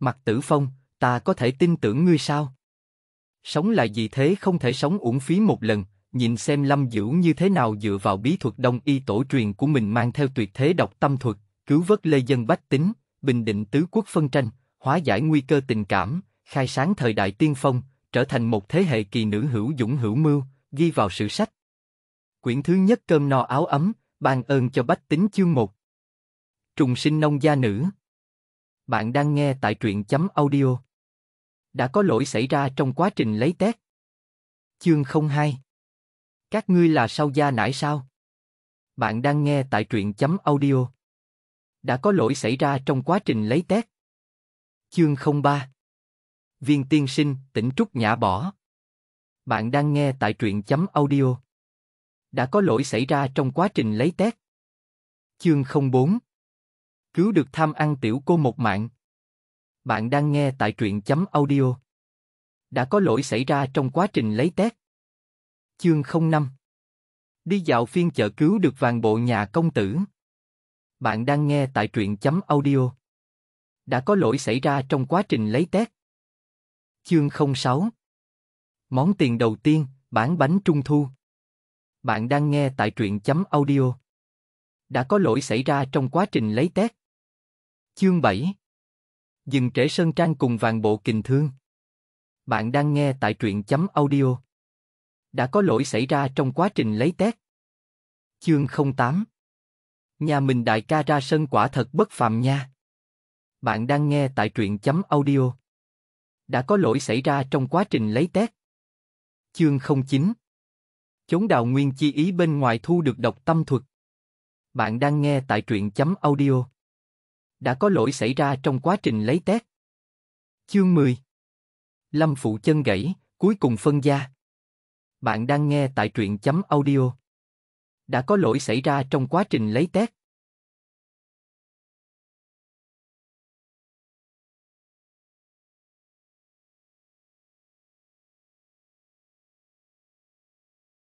Mặt tử phong, ta có thể tin tưởng ngươi sao? Sống là gì thế không thể sống uổng phí một lần, nhìn xem Lâm dữ như thế nào dựa vào bí thuật đông y tổ truyền của mình mang theo tuyệt thế độc tâm thuật, cứu vớt lê dân bách tính, bình định tứ quốc phân tranh, hóa giải nguy cơ tình cảm, khai sáng thời đại tiên phong, trở thành một thế hệ kỳ nữ hữu dũng hữu mưu, ghi vào sử sách. Quyển thứ nhất cơm no áo ấm, ban ơn cho bách tính chương một. Trùng sinh nông gia nữ bạn đang nghe tại truyện chấm audio. Đã có lỗi xảy ra trong quá trình lấy test. Chương 02 Các ngươi là sao gia nải sao? Bạn đang nghe tại truyện chấm audio. Đã có lỗi xảy ra trong quá trình lấy test. Chương 03 Viên tiên sinh, tỉnh trúc nhã bỏ. Bạn đang nghe tại truyện chấm audio. Đã có lỗi xảy ra trong quá trình lấy test. Chương 04 cứu được tham ăn tiểu cô một mạng. Bạn đang nghe tại truyện chấm audio. Đã có lỗi xảy ra trong quá trình lấy tét. Chương 05 Đi dạo phiên chợ cứu được vàng bộ nhà công tử. Bạn đang nghe tại truyện chấm audio. Đã có lỗi xảy ra trong quá trình lấy tét. Chương 06 Món tiền đầu tiên, bán bánh trung thu. Bạn đang nghe tại truyện chấm audio đã có lỗi xảy ra trong quá trình lấy tét. Chương 7 Dừng trễ Sơn Trang cùng vàng bộ kình thương Bạn đang nghe tại truyện chấm audio Đã có lỗi xảy ra trong quá trình lấy tét. Chương 08 Nhà mình đại ca ra sân quả thật bất phàm nha Bạn đang nghe tại truyện chấm audio Đã có lỗi xảy ra trong quá trình lấy tét. Chương 09 Chốn đào nguyên chi ý bên ngoài thu được độc tâm thuật Bạn đang nghe tại truyện chấm audio đã có lỗi xảy ra trong quá trình lấy tét. Chương 10 Lâm Phụ chân gãy, cuối cùng phân gia. Bạn đang nghe tại truyện chấm audio. Đã có lỗi xảy ra trong quá trình lấy tét.